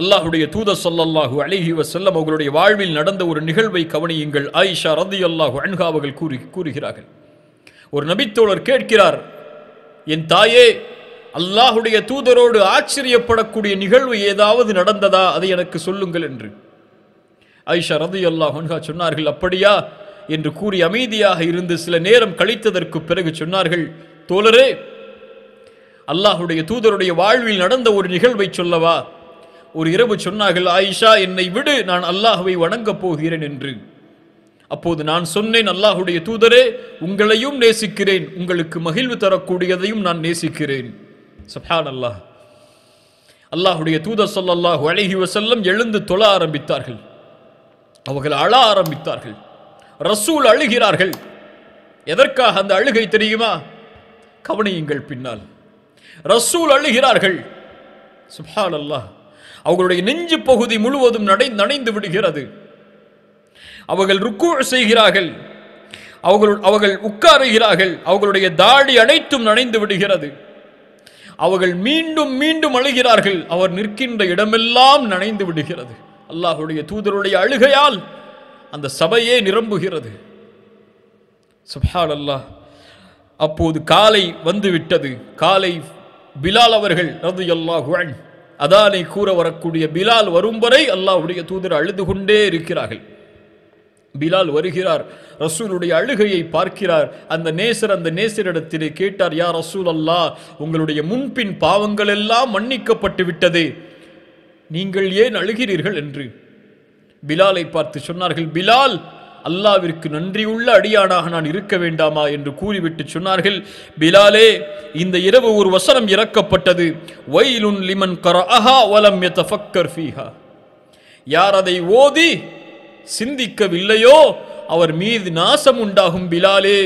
அல்லாஹுடைய தூத சொல்லல்லாஹு அழகி வசல்லம் அவர்களுடைய வாழ்வில் நடந்த ஒரு நிகழ்வை கவனியுங்கள் ஆயிஷா ரதி அல்லாஹு அன்ஹாவர்கள் கூறி கூறுகிறார்கள் ஒரு நபித்தோழர் கேட்கிறார் என் தாயே அல்லாஹுடைய தூதரோடு ஆச்சரியப்படக்கூடிய நிகழ்வு ஏதாவது நடந்ததா அதை எனக்கு சொல்லுங்கள் என்று ஆயிஷா ரதி அல்லாஹ் சொன்னார்கள் அப்படியா என்று கூறி அமைதியாக இருந்து சில நேரம் கழித்ததற்கு பிறகு சொன்னார்கள் தோழரே அல்லாஹுடைய தூதருடைய வாழ்வில் நடந்த ஒரு நிகழ்வை சொல்லவா ஒரு இரவு சொன்னார்கள் ஆயிஷா என்னை விடு நான் அல்லாஹுவை வணங்கப் போகிறேன் என்று அப்போது நான் சொன்னேன் அல்லாஹுடைய தூதரே உங்களையும் நேசிக்கிறேன் உங்களுக்கு மகிழ்வு தரக்கூடியதையும் நான் நேசிக்கிறேன் சஹான் அல்லாஹ் அல்லாஹுடைய தூதர் சொல்லல்லாஹு அழகி வசல்லம் எழுந்து தொழ ஆரம்பித்தார்கள் அவர்கள் அழ ஆரம்பித்தார்கள் ரசூல் அழுகிறார்கள் எதற்காக அந்த அழுகை தெரியுமா கவனியுங்கள் பின்னால் ரசூல் அழுகிறார்கள் சுஹான் அல்லாஹ் அவர்களுடைய நெஞ்சு பகுதி முழுவதும் நடை நனைந்து விடுகிறது அவர்கள் ருக்கு செய்கிறார்கள் அவர்கள் அவர்கள் உட்காருகிறார்கள் அவர்களுடைய தாடி அனைத்தும் நனைந்து விடுகிறது அவர்கள் மீண்டும் மீண்டும் அழுகிறார்கள் அவர் நிற்கின்ற இடமெல்லாம் நனைந்து விடுகிறது அல்லாஹுடைய தூதருடைய அழுகையால் அந்த சபையே நிரம்புகிறது அல்லாஹ் அப்போது காலை வந்துவிட்டது காலை பிலால் அவர்கள் ரது அல்லாஹ் அதானை கூற வரக்கூடிய பிலால் வரும் வரை அல்லாஹுடைய தூதர் அழுது கொண்டே இருக்கிறார்கள் பிலால் வருகிறார் ரசூலுடைய அழுகையை பார்க்கிறார் அந்த நேசர் அந்த நேசரிடத்திலே கேட்டார் யார் ரசூல் அல்லா உங்களுடைய முன்பின் பாவங்கள் எல்லாம் மன்னிக்கப்பட்டு விட்டது நீங்கள் ஏன் அழுகிறீர்கள் என்று பிலாலை பார்த்து சொன்னார்கள் பிலால் அல்லாவிற்கு நன்றியுள்ள அடியானாக நான் இருக்க வேண்டாமா என்று கூறிவிட்டு சொன்னார்கள் பிலாலே இந்த இரவு ஒரு வசனம் இறக்கப்பட்டது வைலுன் லிமன் வலம் ஃபீஹா யார் அதை ஓதி சிந்திக்கவில்லையோ அவர் மீது நாசம் உண்டாகும் பிலாலே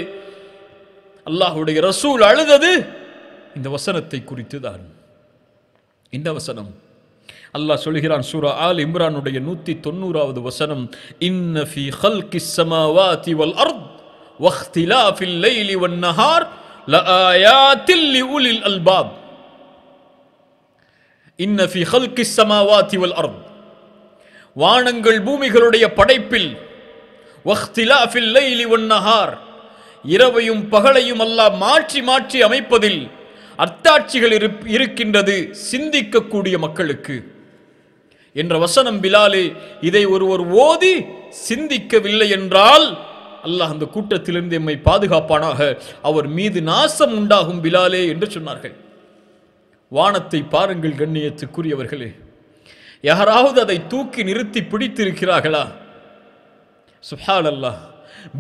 அல்லாஹுடைய ரசூல் அழுதது இந்த வசனத்தை குறித்துதான் இந்த வசனம் அல்லாஹ் சொல்கிறான் சூரா ஆல் இம்ரானுடைய நூற்றி தொண்ணூறாவது வசனம் இன்ன ஃபி ஹல்கி சமாவாதி வல் அர்த் வஹ்திலாஃபில் லைலி வன் நஹார் லஆயாத்தில் லிஉலில் அல்பாப் இன்ன ஃபி ஹல்கி சமாவாதி வல் அர்த் வானங்கள் பூமிகளுடைய படைப்பில் வஹ்திலாஃபில் லைலி வன் நஹார் இரவையும் பகலையும் அல்லாஹ் மாற்றி மாற்றி அமைப்பதில் அத்தாட்சிகள் இருக்கின்றது சிந்திக்கக்கூடிய மக்களுக்கு என்ற வசனம் பிலாலே இதை ஒருவர் ஓதி சிந்திக்கவில்லை என்றால் அல்லாஹ் அந்த கூட்டத்திலிருந்து எம்மை பாதுகாப்பானாக அவர் மீது நாசம் உண்டாகும் பிலாலே என்று சொன்னார்கள் வானத்தை பாருங்கள் கண்ணியத்துக்குரியவர்களே யாராவது அதை தூக்கி நிறுத்தி பிடித்திருக்கிறார்களா சுஹால் அல்லாஹ்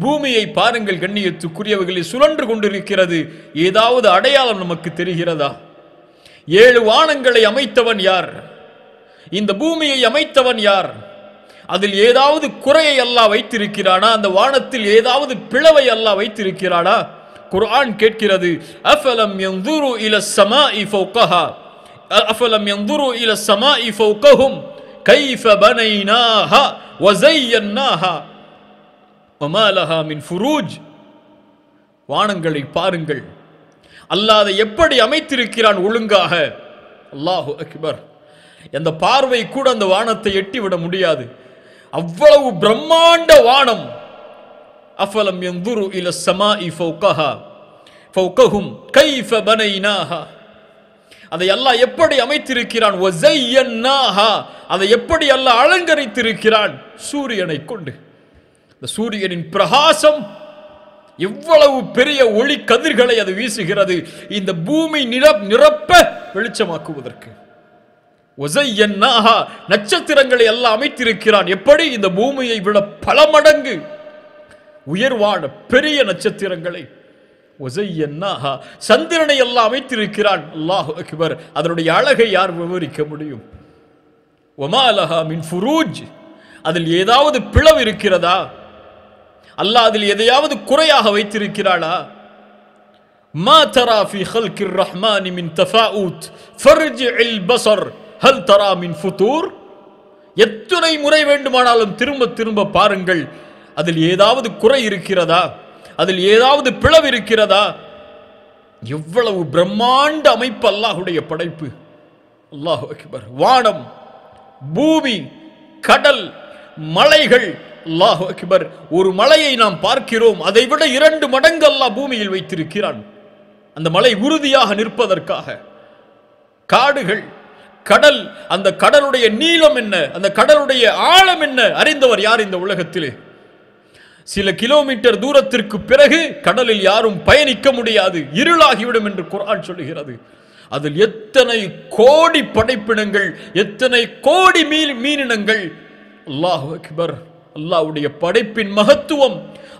பூமியை பாருங்கள் கண்ணியத்துக்குரியவர்களே சுழன்று கொண்டிருக்கிறது ஏதாவது அடையாளம் நமக்கு தெரிகிறதா ஏழு வானங்களை அமைத்தவன் யார் இந்த பூமியை அமைத்தவன் யார் அதில் ஏதாவது குறையை அல்லாஹ் வைத்திருக்கிறானா அந்த வானத்தில் ஏதாவது பிளவை அல்லாஹ் வைத்திருக்கிறானா குர்ஆன் கேட்கிறது அஃபலம் யந்துரு இல சமா ஃபௌகஹா அஃபலம் யந்துரு இல சமா ஃபௌகஹும் கைஃப பனைனாஹா வஸையன்னாஹா வமா லஹா மின் ஃபுரூஜ் வானங்களை பாருங்கள் அல்லாத எப்படி அமைத்திருக்கிறான் ஒழுங்காக அல்லாஹு அக்பர் எந்த பார்வை கூட அந்த வானத்தை எட்டிவிட முடியாது அவ்வளவு பிரம்மாண்ட வானம் அஃபலம் எந்துரு இல சமா இ ஃபௌகஹா ஃபௌகஹும் கைஃப பனைனாஹா அதை எல்லாம் எப்படி அமைத்திருக்கிறான் ஒசையன்னாஹா அதை எப்படி எல்லாம் அலங்கரித்திருக்கிறான் சூரியனை கொண்டு இந்த சூரியனின் பிரகாசம் எவ்வளவு பெரிய ஒளி கதிர்களை அது வீசுகிறது இந்த பூமி நிரப் நிரப்ப வெளிச்சமாக்குவதற்கு நட்சத்திரங்களை எல்லாம் அமைத்திருக்கிறான் எப்படி இந்த பூமியை விட பல மடங்கு உயர்வான பெரிய நட்சத்திரங்களை சந்திரனை எல்லாம் அமைத்திருக்கிறான் அல்லாஹ் அக்பர் அதனுடைய அழகை யார் விவரிக்க முடியும் ஒமாலஹா மின் ஃபுரூஜ் அதில் ஏதாவது பிளவு இருக்கிறதா அல்லாஹ் அதில் எதையாவது குறையாக வைத்திருக்கிறாளா மா தராஃபி ஹல்கிர் ரஹ்மானி மின் ஃபர்ஜ் அல் பஸர் ஹல் மின் ஃபுத்தூர் எத்தனை முறை வேண்டுமானாலும் திரும்ப திரும்ப பாருங்கள் அதில் ஏதாவது குறை இருக்கிறதா அதில் ஏதாவது பிளவு இருக்கிறதா எவ்வளவு பிரம்மாண்ட அமைப்பு அல்லாஹுடைய படைப்பு அல்லாஹு அக்பர் வானம் பூமி கடல் மலைகள் அல்லாஹு அக்பர் ஒரு மலையை நாம் பார்க்கிறோம் அதை விட இரண்டு மடங்கு அல்லாஹ் பூமியில் வைத்திருக்கிறான் அந்த மலை உறுதியாக நிற்பதற்காக காடுகள் கடல் அந்த கடலுடைய நீளம் என்ன அந்த கடலுடைய ஆழம் என்ன அறிந்தவர் யார் இந்த உலகத்திலே சில கிலோமீட்டர் தூரத்திற்கு பிறகு கடலில் யாரும் பயணிக்க முடியாது இருளாகிவிடும் என்று குரான் சொல்லுகிறது அதில் எத்தனை கோடி படைப்பினங்கள் எத்தனை கோடி மீன் மீனினங்கள் அல்லாஹ் அக்பர் அல்லாவுடைய படைப்பின் மகத்துவம்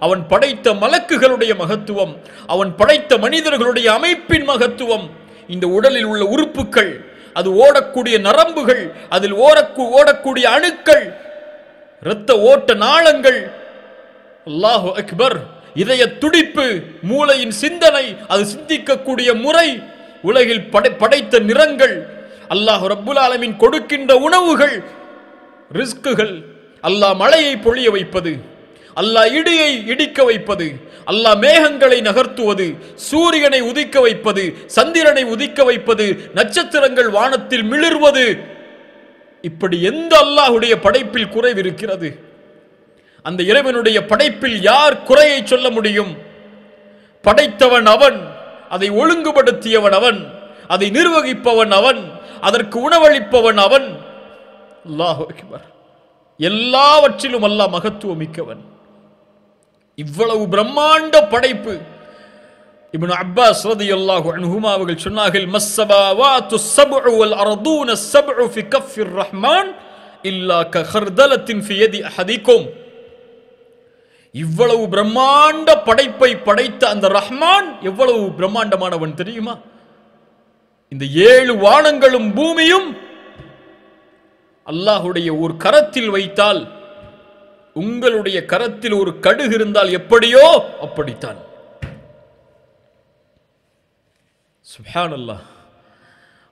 அவன் படைத்த மலக்குகளுடைய மகத்துவம் அவன் படைத்த மனிதர்களுடைய அமைப்பின் மகத்துவம் இந்த உடலில் உள்ள உறுப்புகள் அது ஓடக்கூடிய நரம்புகள் அதில் ஓரக்கு ஓடக்கூடிய அணுக்கள் இரத்த ஓட்ட நாளங்கள் அல்லாஹு அக்பர் இதய துடிப்பு மூளையின் சிந்தனை அது சிந்திக்கக்கூடிய முறை உலகில் படை படைத்த நிறங்கள் அல்லாஹ் ரப்புல் ஆலமின் கொடுக்கின்ற உணவுகள் ரிஸ்குகள் அல்லாஹ் மழையை பொழிய வைப்பது அல்லாஹ் இடியை இடிக்க வைப்பது அல்லாஹ் மேகங்களை நகர்த்துவது சூரியனை உதிக்க வைப்பது சந்திரனை உதிக்க வைப்பது நட்சத்திரங்கள் வானத்தில் மிளிர்வது இப்படி எந்த அல்லாஹுடைய படைப்பில் குறைவு இருக்கிறது அந்த இறைவனுடைய படைப்பில் யார் குறையை சொல்ல முடியும் படைத்தவன் அவன் அதை ஒழுங்குபடுத்தியவன் அவன் அதை நிர்வகிப்பவன் அவன் அதற்கு உணவளிப்பவன் அவன் எல்லாவற்றிலும் அல்லாஹ் மகத்துவமிக்கவன் இவ்வளவு பிரம்மாண்ட படைப்பு இப்னு அப்பாஸ் ரதியல்லாஹு அன்ஹுமா அவர்கள் சொன்னார்கள் மஸ்ஸபாவாத்து சப்உ வல் அர்தூன சப்உ ஃபி கஃபிர் ரஹ்மான் இல்லா கஹர்தலத்தின் ஃபி யதி அஹதிக்கும் இவ்வளவு பிரம்மாண்ட படைப்பை படைத்த அந்த ரஹ்மான் எவ்வளவு பிரம்மாண்டமானவன் தெரியுமா இந்த ஏழு வானங்களும் பூமியும் அல்லாஹுடைய ஒரு கரத்தில் வைத்தால் உங்களுடைய கரத்தில் ஒரு கடுகு இருந்தால் எப்படியோ அப்படித்தான்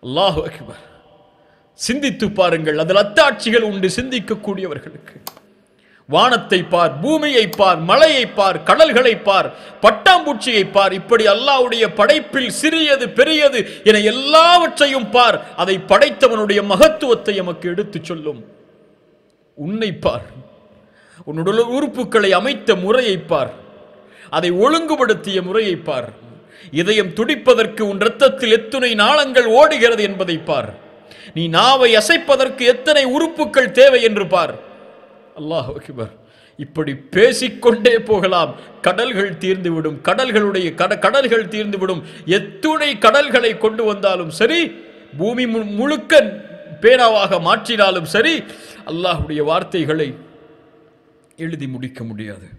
அல்லாஹ் அக்பர் சிந்தித்து பாருங்கள் அதில் அத்தாட்சிகள் உண்டு சிந்திக்கக்கூடியவர்களுக்கு வானத்தை பார் பூமியை பார் மலையை பார் கடல்களை பார் பட்டாம்பூச்சியை பார் இப்படி அல்லாவுடைய படைப்பில் சிறியது பெரியது என எல்லாவற்றையும் பார் அதை படைத்தவனுடைய மகத்துவத்தை எமக்கு எடுத்துச் சொல்லும் உன்னை பார் உன்னுடைய உறுப்புகளை அமைத்த முறையை பார் அதை ஒழுங்குபடுத்திய முறையை பார் இதயம் துடிப்பதற்கு உன் இரத்தத்தில் எத்துணை நாளங்கள் ஓடுகிறது என்பதை பார் நீ நாவை அசைப்பதற்கு எத்தனை உறுப்புகள் தேவை என்று பார் அல்லாஹ் அக்பர் இப்படி பேசிக்கொண்டே போகலாம் கடல்கள் தீர்ந்துவிடும் கடல்களுடைய கட கடல்கள் தீர்ந்துவிடும் எத்துணை கடல்களை கொண்டு வந்தாலும் சரி பூமி முழுக்க பேனாவாக மாற்றினாலும் சரி அல்லாஹுடைய வார்த்தைகளை எழுதி முடிக்க முடியாது